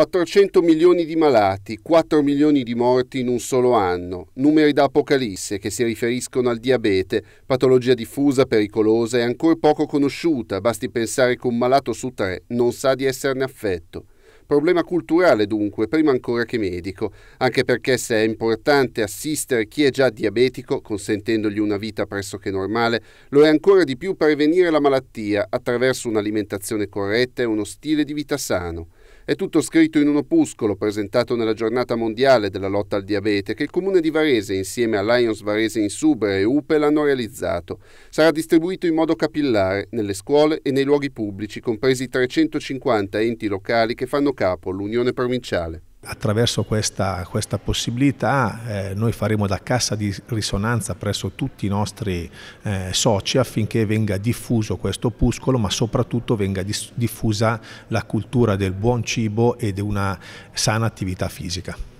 400 milioni di malati, 4 milioni di morti in un solo anno, numeri da apocalisse che si riferiscono al diabete, patologia diffusa, pericolosa e ancora poco conosciuta, basti pensare che un malato su tre non sa di esserne affetto problema culturale dunque, prima ancora che medico, anche perché se è importante assistere chi è già diabetico, consentendogli una vita pressoché normale, lo è ancora di più prevenire la malattia attraverso un'alimentazione corretta e uno stile di vita sano. È tutto scritto in un opuscolo presentato nella giornata mondiale della lotta al diabete che il comune di Varese insieme a Lions Varese in Subre e Upel hanno realizzato. Sarà distribuito in modo capillare nelle scuole e nei luoghi pubblici, compresi 350 enti locali che fanno capo, l'Unione Provinciale. Attraverso questa, questa possibilità eh, noi faremo da cassa di risonanza presso tutti i nostri eh, soci affinché venga diffuso questo opuscolo ma soprattutto venga diffusa la cultura del buon cibo e di una sana attività fisica.